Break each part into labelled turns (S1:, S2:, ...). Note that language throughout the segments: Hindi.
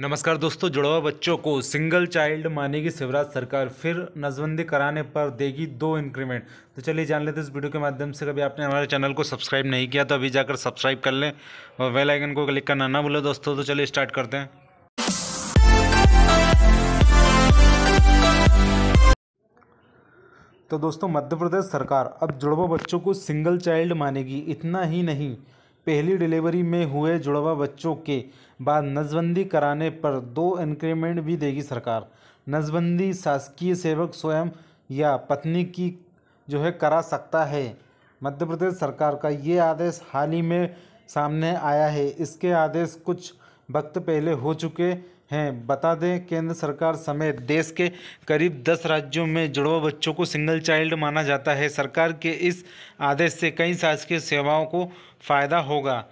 S1: नमस्कार दोस्तों जुड़वा बच्चों को सिंगल चाइल्ड मानेगी शिवराज सरकार फिर नजबंदी कराने पर देगी दो इंक्रीमेंट तो चलिए जान लेते इस वीडियो के माध्यम से कभी आपने हमारे चैनल को सब्सक्राइब नहीं किया तो अभी जाकर सब्सक्राइब कर लें और बेल आइकन को क्लिक करना ना भूलें दोस्तों तो चलिए स्टार्ट करते हैं तो दोस्तों मध्य प्रदेश सरकार अब जुड़वा बच्चों को सिंगल चाइल्ड मानेगी इतना ही नहीं पहली डिलीवरी में हुए जुड़वा बच्चों के बाद नजबंदी कराने पर दो इंक्रीमेंट भी देगी सरकार नजबंदी शासकीय सेवक स्वयं या पत्नी की जो है करा सकता है मध्य प्रदेश सरकार का ये आदेश हाल ही में सामने आया है इसके आदेश कुछ वक्त पहले हो चुके हैं बता दें केंद्र सरकार समेत देश के करीब दस राज्यों में जुड़वा बच्चों को सिंगल चाइल्ड माना जाता है सरकार के इस आदेश से कई शासकीय सेवाओं को फायदा होगा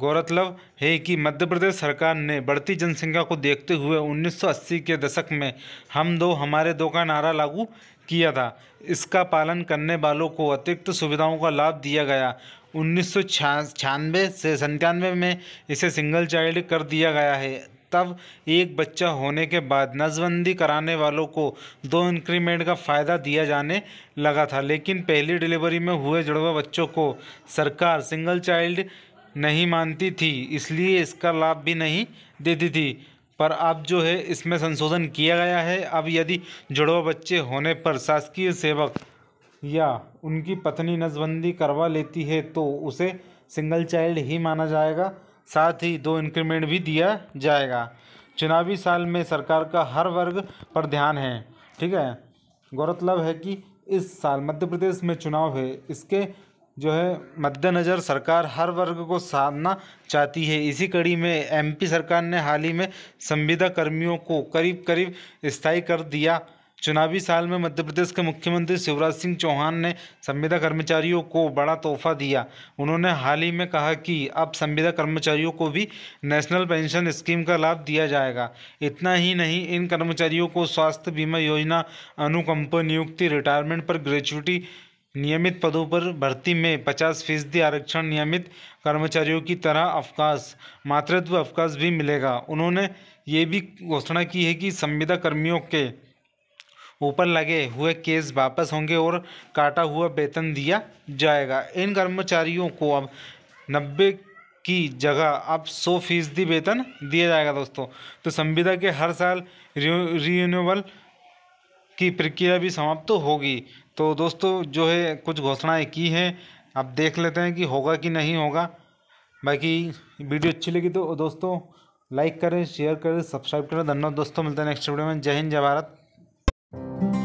S1: गौरतलब है कि मध्य प्रदेश सरकार ने बढ़ती जनसंख्या को देखते हुए 1980 के दशक में हम दो हमारे दो का नारा लागू किया था इसका पालन करने वालों को अतिरिक्त सुविधाओं का लाभ दिया गया उन्नीस से संतानवे में इसे सिंगल चाइल्ड कर दिया गया है तब एक बच्चा होने के बाद नजबंदी कराने वालों को दो इंक्रीमेंट का फ़ायदा दिया जाने लगा था लेकिन पहली डिलीवरी में हुए जुड़वा बच्चों को सरकार सिंगल चाइल्ड नहीं मानती थी इसलिए इसका लाभ भी नहीं देती थी पर अब जो है इसमें संशोधन किया गया है अब यदि जुड़वा बच्चे होने पर शासकीय सेवक या उनकी पत्नी नजबंदी करवा लेती है तो उसे सिंगल चाइल्ड ही माना जाएगा साथ ही दो इंक्रीमेंट भी दिया जाएगा चुनावी साल में सरकार का हर वर्ग पर ध्यान है ठीक है गौरतलब है कि इस साल मध्य प्रदेश में चुनाव है इसके जो है मद्देनज़र सरकार हर वर्ग को साधना चाहती है इसी कड़ी में एमपी सरकार ने हाल ही में संविदा कर्मियों को करीब करीब स्थायी कर दिया चुनावी साल में मध्य प्रदेश के मुख्यमंत्री शिवराज सिंह चौहान ने संविदा कर्मचारियों को बड़ा तोहफा दिया उन्होंने हाल ही में कहा कि अब संविदा कर्मचारियों को भी नेशनल पेंशन स्कीम का लाभ दिया जाएगा इतना ही नहीं इन कर्मचारियों को स्वास्थ्य बीमा योजना अनुकंप नियुक्ति रिटायरमेंट पर ग्रेचुटी नियमित पदों पर भर्ती में पचास फीसदी आरक्षण नियमित कर्मचारियों की तरह अवकाश मातृत्व अवकाश भी मिलेगा उन्होंने ये भी घोषणा की है कि संविदा कर्मियों के ऊपर लगे हुए केस वापस होंगे और काटा हुआ वेतन दिया जाएगा इन कर्मचारियों को अब नब्बे की जगह अब सौ फीसदी वेतन दिया जाएगा दोस्तों तो संविदा के हर साल रीनल की प्रक्रिया भी समाप्त तो होगी तो दोस्तों जो है कुछ घोषणाएं की हैं अब देख लेते हैं कि होगा कि नहीं होगा बाकी वीडियो अच्छी लगी तो दोस्तों लाइक करें शेयर करें सब्सक्राइब करें धन्यवाद दोस्तों मिलते हैं नेक्स्ट वीडियो में जय हिंद जय भारत Thank you.